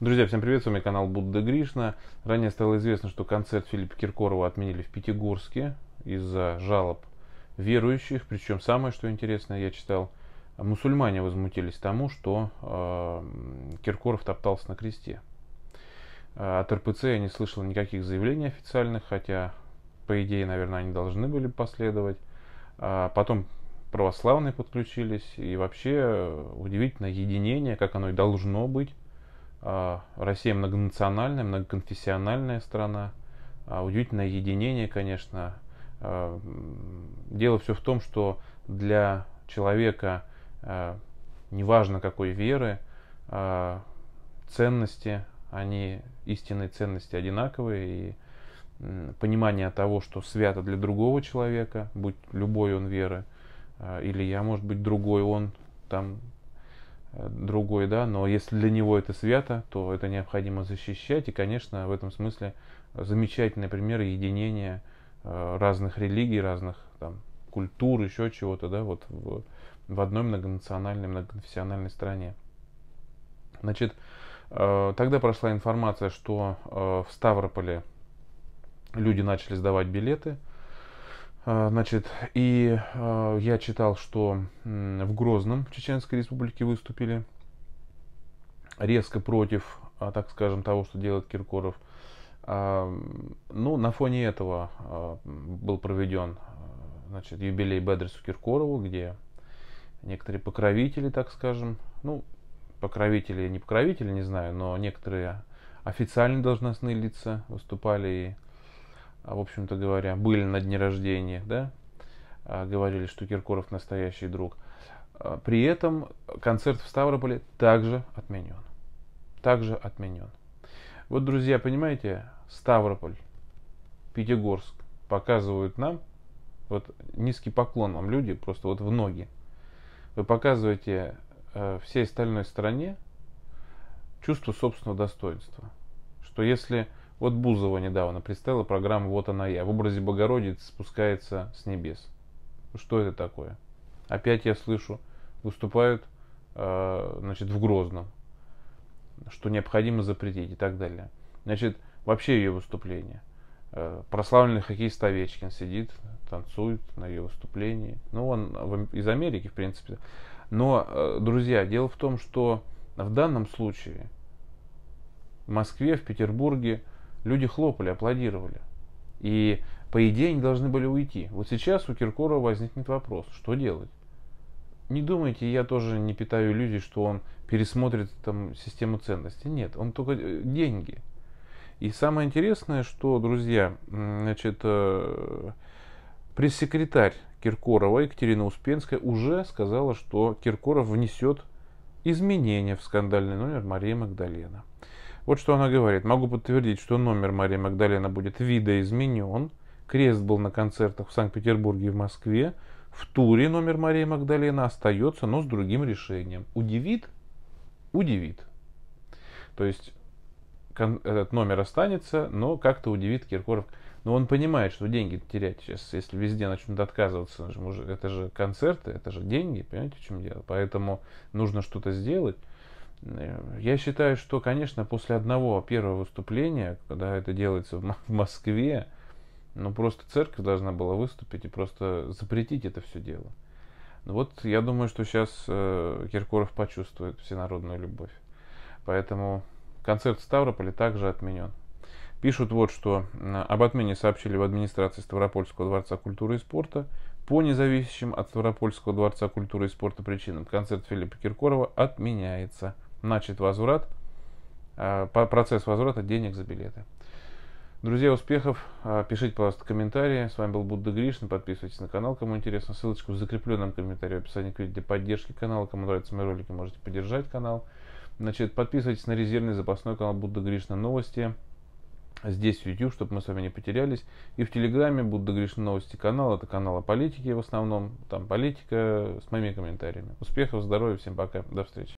Друзья, всем привет, с вами канал Будда Гришна. Ранее стало известно, что концерт Филиппа Киркорова отменили в Пятигорске из-за жалоб верующих. Причем самое, что интересно, я читал, мусульмане возмутились тому, что э, Киркоров топтался на кресте. Э, от РПЦ я не слышал никаких заявлений официальных, хотя, по идее, наверное, они должны были последовать. А потом православные подключились, и вообще э, удивительно единение, как оно и должно быть а, Россия многонациональная, многоконфессиональная страна. А, удивительное единение, конечно. А, дело все в том, что для человека, неважно какой веры, ценности, они истинные ценности одинаковые. И понимание того, что свято для другого человека, будь любой он веры, или я, может быть, другой он, там другой, да, но если для него это свято, то это необходимо защищать. И, конечно, в этом смысле замечательный пример единения э, разных религий, разных там, культур, еще чего-то, да, вот в, в одной многонациональной, многоконфессиональной стране. Значит, э, тогда прошла информация, что э, в Ставрополе люди начали сдавать билеты – а, значит, и а, я читал, что в Грозном в Чеченской республике выступили резко против, а, так скажем, того, что делает Киркоров. А, ну, на фоне этого был проведен значит, юбилей Бедрису Киркорову, где некоторые покровители, так скажем, ну, покровители, не покровители, не знаю, но некоторые официальные должностные лица выступали и а, в общем-то говоря, были на дне рождения, да, а, говорили, что Киркоров настоящий друг. А, при этом концерт в Ставрополе также отменен. Также отменен. Вот, друзья, понимаете, Ставрополь, Пятигорск показывают нам, вот низкий поклон вам, люди, просто вот в ноги. Вы показываете э, всей остальной стране чувство собственного достоинства. Что если вот Бузова недавно представила программу «Вот она я». В образе Богородицы спускается с небес. Что это такое? Опять я слышу, выступают э, значит, в Грозном, что необходимо запретить и так далее. Значит, вообще ее выступление. Э, прославленный хоккеист Овечкин сидит, танцует на ее выступлении. Ну, он из Америки, в принципе. Но, э, друзья, дело в том, что в данном случае в Москве, в Петербурге – Люди хлопали, аплодировали. И, по идее, они должны были уйти. Вот сейчас у Киркорова возникнет вопрос, что делать? Не думайте, я тоже не питаю иллюзий, что он пересмотрит там систему ценностей. Нет, он только э, деньги. И самое интересное, что, друзья, значит, э, пресс-секретарь Киркорова Екатерина Успенская уже сказала, что Киркоров внесет изменения в скандальный номер Марии Магдалена. Вот что она говорит. Могу подтвердить, что номер Марии Магдалена будет видоизменен. Крест был на концертах в Санкт-Петербурге и в Москве. В туре номер Марии Магдалена остается, но с другим решением. Удивит? Удивит. То есть этот номер останется, но как-то удивит Киркоров. Но он понимает, что деньги терять сейчас, если везде начнут отказываться, это же концерты, это же деньги, понимаете, в чем дело. Поэтому нужно что-то сделать. Я считаю, что, конечно, после одного первого выступления, когда это делается в Москве, ну просто церковь должна была выступить и просто запретить это все дело. Ну, вот я думаю, что сейчас э, Киркоров почувствует всенародную любовь. Поэтому концерт в Ставрополе также отменен. Пишут вот, что об отмене сообщили в администрации Ставропольского дворца культуры и спорта. По независящим от Ставропольского дворца культуры и спорта причинам концерт Филиппа Киркорова отменяется начат возврат, а, процесс возврата денег за билеты. Друзья, успехов. А, пишите, пожалуйста, комментарии. С вами был Будда Гришин. Подписывайтесь на канал, кому интересно. Ссылочку в закрепленном комментарии в описании к видео для поддержки канала. Кому нравятся мои ролики, можете поддержать канал. Значит, подписывайтесь на резервный запасной канал Будда Гришна Новости. Здесь в YouTube, чтобы мы с вами не потерялись. И в Телеграме Будда Гришна Новости канал. Это канал о политике в основном. Там политика с моими комментариями. Успехов, здоровья, всем пока. До встречи.